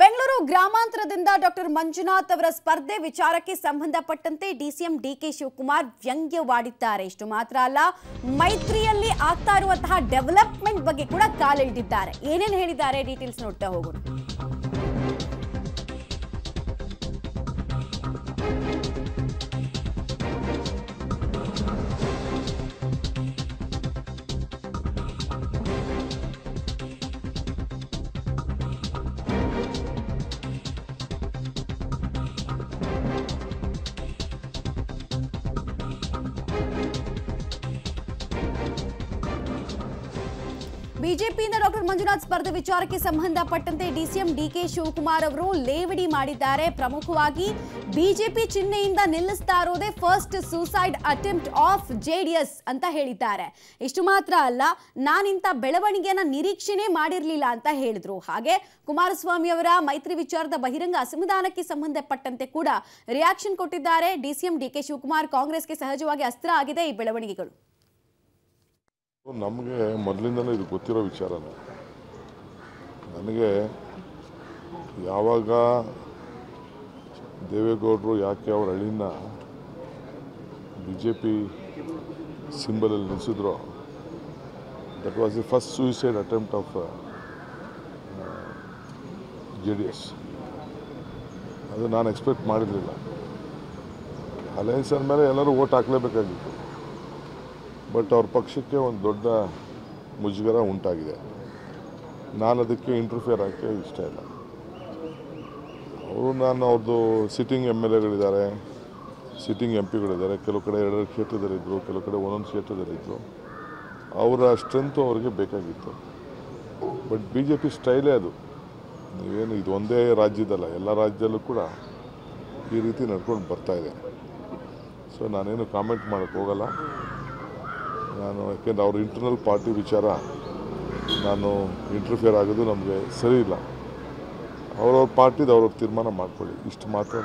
Bengaluru ಗ್ರಾಮಾಂತರದಿಂದ doctor Manjunath ಅವರ ಸ್ಪರ್ಧೆ ವಿಚಾರಕ್ಕೆ ಸಂಬಂಧಪಟ್ಟಂತೆ ಡಿಸಿಎಂ ಡಿಕೆ ಶಿವಕುಮಾರ್ ವ್ಯಂಗ್ಯವಾಡಿದ್ದಾರೆ ಇಷ್ಟು ಮಾತ್ರ ಅಲ್ಲ ಮೈತ್ರಿಯಲ್ಲಿ ಆಗ್ತಾ ಇರುವಂತಹ ಡೆವಲಪ್ಮೆಂಟ್ ಬಗ್ಗೆ ಕೂಡ ಕಾಲೆಳೆದಿದ್ದಾರೆ ಏನೇನು ಹೇಳಿದ್ದಾರೆ ಡೀಟೇಲ್ಸ್ ನೋಡ್ತಾ ಹೋಗೋಣ ಬಿಜೆಪಿಯಿಂದ ಡಾಕ್ಟರ್ ಮಂಜುನಾಥ್ ಸ್ಪರ್ಧೆ ವಿಚಾರಕ್ಕೆ ಸಂಬಂಧಪಟ್ಟಂತೆ ಡಿಸಿಎಂ ಡಿಕೆ ಶಿವಕುಮಾರ್ ಅವರು ಲೇವಡಿ ಮಾಡಿದ್ದಾರೆ ಪ್ರಮುಖವಾಗಿ ಬಿಜೆಪಿ ಚಿಹ್ನೆಯಿಂದ ನಿಲ್ಲಿಸ್ತಾ ಇರೋದೇ first suicide attempt of JDS ಅಂತ ಹೇಳಿದ್ದಾರೆ ಇಷ್ಟು ಮಾತ್ರ ಅಲ್ಲ ನಾನಿಂತ ಬೆಳವಣಿಗೆಯನ್ನ ನಿರೀಕ್ಷೆ ಮಾಡಿರಲಿಲ್ಲ ಅಂತ ಹೇಳಿದ್ರು ಹಾಗೆ ಕುಮಾರಸ್ವಾಮಿ ಅವರ ಮೈತ್ರಿ ವಿಚಾರದ ಬಹಿರಂಗ ಅಸಮಾಧಾನಕ್ಕೆ ಸಂಬಂಧಪಟ್ಟಂತೆ ಕೂಡ ರಿಯಾಕ್ಷನ್ ಕೊಟ್ಟಿದ್ದಾರೆ ಡಿಸಿಎಂ ಡಿಕೆ ಶಿವಕುಮಾರ್ ಕಾಂಗ್ರೆಸ್ಗೆ ಸಹಜವಾಗಿ ಅಸ್ತ್ರ ಆಗಿದೆ ಈ ಬೆಳವಣಿಗೆಗಳು ನಮಗೆ ಮೊದಲಿಂದಲೇ ಇದು ಗೊತ್ತಿರೋ ವಿಚಾರ ನನಗೆ ಯಾವಾಗ ದೇವೇಗೌಡರು ಯಾಕೆ ಅವ್ರ ಹಳ್ಳಿನ ಬಿ ಜೆ ಪಿ ಸಿಂಬಲಲ್ಲಿ ನಿಲ್ಲಿಸಿದ್ರು that was the first suicide attempt of J D S ಅದು ನಾನು ಎಕ್ಸ್ಪೆಕ್ಟ್ ಮಾಡಿರಲಿಲ್ಲ ಅಲಯನ್ಸ್ ಅಂದಮೇಲೆ ಎಲ್ಲರೂ ಓಟ್ ಹಾಕಲೇಬೇಕಾಗಿತ್ತು ಬಟ್ ಅವ್ರ ಪಕ್ಷಕ್ಕೆ ಒಂದು ದೊಡ್ಡ ಮುಜುಗರ ಉಂಟಾಗಿದೆ ನಾನು ಅದಕ್ಕೆ ಇಂಟರ್ಫಿಯರ್ ಆಗಕ್ಕೆ ಇಷ್ಟ ಇಲ್ಲ ಅವರು ನಾನು ಅವ್ರದ್ದು ಸಿಟ್ಟಿಂಗ್ ಎಮ್ ಎಲ್ ಎಗಳಿದ್ದಾರೆ ಸಿಟ್ಟಿಂಗ್ ಎಂ ಪಿಗಳಿದ್ದಾರೆ ಕೆಲವು ಕಡೆ ಎರಡೆರಡು ಕ್ಷೇತ್ರದಲ್ಲಿದ್ದರು ಕೆಲವು ಕಡೆ ಒಂದೊಂದು ಕ್ಷೇತ್ರದಲ್ಲಿದ್ದರು ಅವರ ಸ್ಟ್ರೆಂತು ಅವರಿಗೆ ಬೇಕಾಗಿತ್ತು ಬಟ್ ಬಿ ಜೆ ಪಿ ಸ್ಟೈಲೇ ಅದು ನೀವೇನು ಇದು ಒಂದೇ ರಾಜ್ಯದಲ್ಲ ಎಲ್ಲ ರಾಜ್ಯದಲ್ಲೂ ಕೂಡ ಈ ರೀತಿ ನಡ್ಕೊಂಡು ಇದೆ ಸೊ ನಾನೇನು ಕಾಮೆಂಟ್ ಮಾಡೋಕ್ಕೆ ಹೋಗಲ್ಲ ನಾನು ಯಾಕೆಂದ್ರೆ ಅವ್ರ ಇಂಟರ್ನಲ್ ಪಾರ್ಟಿ ವಿಚಾರ ನಾನು ಇಂಟರ್ಫಿಯರ್ ಆಗೋದು ನಮಗೆ ಸರಿ ಇಲ್ಲ ಅವ್ರವ್ರ ಪಾರ್ಟಿದು ಅವ್ರವ್ರ ತೀರ್ಮಾನ ಮಾಡ್ಕೊಳ್ಳಿ ಇಷ್ಟು ಮಾತ್ರ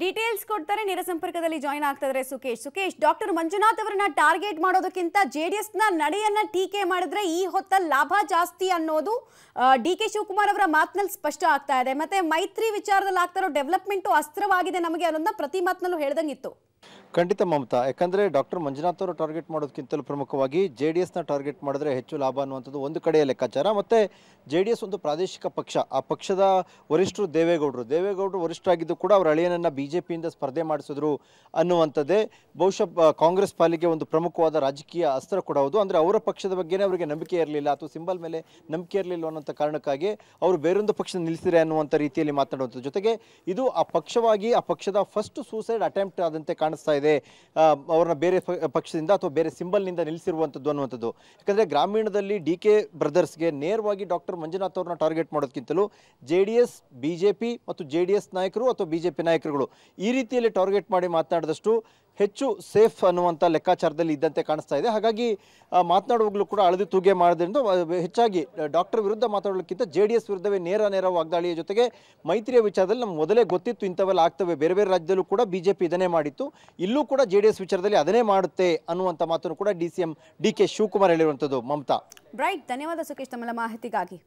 ಡೀಟೇಲ್ಸ್ ಕೊಡ್ತಾರೆ ನೇರ ಸಂಪರ್ಕದಲ್ಲಿ ಜಾಯಿನ್ ಆಗ್ತಿದ್ರೆ ಸುಕೇಶ್ ಸುಖೇಶ್ ಡಾಕ್ಟರ್ ಮಂಜುನಾಥ್ ಅವರನ್ನ ಟಾರ್ಗೆಟ್ ಮಾಡೋದಕ್ಕಿಂತ ಜೆ ಡಿ ಎಸ್ನ ನಡೆಯನ್ನ ಟೀಕೆ ಮಾಡಿದ್ರೆ ಈ ಹೊತ್ತ ಲಾಭ ಜಾಸ್ತಿ ಅನ್ನೋದು ಡಿ ಕೆ ಶಿವಕುಮಾರ್ ಅವರ ಮಾತಿನಲ್ಲಿ ಸ್ಪಷ್ಟ ಆಗ್ತಾ ಇದೆ ಮತ್ತೆ ಮೈತ್ರಿ ವಿಚಾರದಲ್ಲಿ ಆಗ್ತಾ ಇರೋ ಡೆವಲಪ್ಮೆಂಟು ಅಸ್ತ್ರವಾಗಿದೆ ನಮಗೆ ಅನ್ನೋದನ್ನ ಪ್ರತಿ ಮಾತಿನಲ್ಲೂ ಹೇಳ್ದಂಗಿತ್ತು ಖಂಡಿತ ಮಮತಾ ಯಾಕಂದರೆ ಡಾಕ್ಟರ್ ಮಂಜುನಾಥ್ ಅವರು ಟಾರ್ಗೆಟ್ ಮಾಡೋದಕ್ಕಿಂತಲೂ ಪ್ರಮುಖವಾಗಿ ಜೆ ಡಿ ಎಸ್ನ ಟಾರ್ಗೆಟ್ ಮಾಡಿದ್ರೆ ಹೆಚ್ಚು ಲಾಭ ಅನ್ನುವಂಥದ್ದು ಒಂದು ಕಡೆಯ ಲೆಕ್ಕಾಚಾರ ಮತ್ತು ಜೆ ಡಿ ಎಸ್ ಒಂದು ಪ್ರಾದೇಶಿಕ ಪಕ್ಷ ಆ ಪಕ್ಷದ ವರಿಷ್ಠರು ದೇವೇಗೌಡರು ದೇವೇಗೌಡರು ಆಗಿದ್ದು ಕೂಡ ಅವರ ಅಳಿಯನನ್ನು ಬಿ ಜೆ ಪಿಯಿಂದ ಸ್ಪರ್ಧೆ ಮಾಡಿಸಿದ್ರು ಅನ್ನುವಂಥದ್ದೇ ಬಹುಶಃ ಕಾಂಗ್ರೆಸ್ ಪಾಲಿಗೆ ಒಂದು ಪ್ರಮುಖವಾದ ರಾಜಕೀಯ ಅಸ್ತ್ರ ಕೂಡ ಹೌದು ಅಂದರೆ ಅವರ ಪಕ್ಷದ ಬಗ್ಗೆನೇ ಅವರಿಗೆ ನಂಬಿಕೆ ಇರಲಿಲ್ಲ ಅಥವಾ ಸಿಂಬಲ್ ಮೇಲೆ ನಂಬಿಕೆ ಇರಲಿಲ್ಲ ಅನ್ನೋಂಥ ಕಾರಣಕ್ಕಾಗಿ ಅವರು ಬೇರೊಂದು ಪಕ್ಷ ನಿಲ್ಲಿಸಿದೆ ಅನ್ನುವಂಥ ರೀತಿಯಲ್ಲಿ ಮಾತನಾಡುವಂಥ ಜೊತೆಗೆ ಇದು ಆ ಪಕ್ಷವಾಗಿ ಆ ಪಕ್ಷದ ಫಸ್ಟ್ ಸೂಸೈಡ್ ಅಟೆಂಪ್ಟ್ ಆದಂತೆ ಕಾಣ ಕಾಣಿಸ್ತಾ ಇದೆ ಅವ್ರನ್ನ ಬೇರೆ ಪಕ್ಷದಿಂದ ಅಥವಾ ಬೇರೆ ಸಿಂಬಲ್ನಿಂದ ನಿಲ್ಲಿಸಿರುವಂಥದ್ದು ಅನ್ನುವಂಥದ್ದು ಯಾಕಂದರೆ ಗ್ರಾಮೀಣದಲ್ಲಿ ಡಿ ಕೆ ಬ್ರದರ್ಸ್ಗೆ ನೇರವಾಗಿ ಡಾಕ್ಟರ್ ಮಂಜುನಾಥ್ ಅವ್ರನ್ನ ಟಾರ್ಗೆಟ್ ಮಾಡೋದಕ್ಕಿಂತಲೂ ಜೆ ಡಿ ಎಸ್ ಮತ್ತು ಜೆ ಡಿ ಎಸ್ ನಾಯಕರು ಅಥವಾ ಬಿಜೆಪಿ ನಾಯಕರುಗಳು ಈ ರೀತಿಯಲ್ಲಿ ಟಾರ್ಗೆಟ್ ಮಾಡಿ ಮಾತನಾಡಿದಷ್ಟು ಹೆಚ್ಚು ಸೇಫ್ ಅನ್ನುವಂಥ ಲೆಕ್ಕಾಚಾರದಲ್ಲಿ ಇದ್ದಂತೆ ಕಾಣಿಸ್ತಾ ಇದೆ ಹಾಗಾಗಿ ಮಾತನಾಡುವಾಗಲೂ ಕೂಡ ಅಳದಿ ತೂಗೆ ಮಾಡೋದ್ರಿಂದ ಹೆಚ್ಚಾಗಿ ಡಾಕ್ಟರ್ ವಿರುದ್ಧ ಮಾತಾಡೋಕ್ಕಿಂತ ಜೆ ಡಿ ಎಸ್ ವಿರುದ್ಧವೇ ನೇರ ನೇರ ವಾಗ್ದಾಳಿಯ ಜೊತೆಗೆ ಮೈತ್ರಿಯ ವಿಚಾರದಲ್ಲಿ ನಮ್ಗೆ ಮೊದಲೇ ಗೊತ್ತಿತ್ತು ಇಂಥವೆಲ್ಲ ಆಗ್ತವೆ ಬೇರೆ ಬೇರೆ ರಾಜ್ಯದಲ್ಲೂ ಕೂಡ ಬಿ ಜೆ ಪಿ ಇದನ್ನೇ ಮಾಡಿತ್ತು ಇಲ್ಲೂ ಕೂಡ ಜೆ ಡಿ ಎಸ್ ವಿಚಾರದಲ್ಲಿ ಅದನ್ನೇ ಮಾಡುತ್ತೆ ಅನ್ನುವಂಥ ಮಾತನ್ನು ಕೂಡ D C M D K Shivakumar ಹೇಳಿರುವಂಥದ್ದು ಮಮತಾ ಬ್ರೈಟ್ ಧನ್ಯವಾದ ಸುಖೇಶ್ ತಮ್ಮ ಮಾಹಿತಿಗಾಗಿ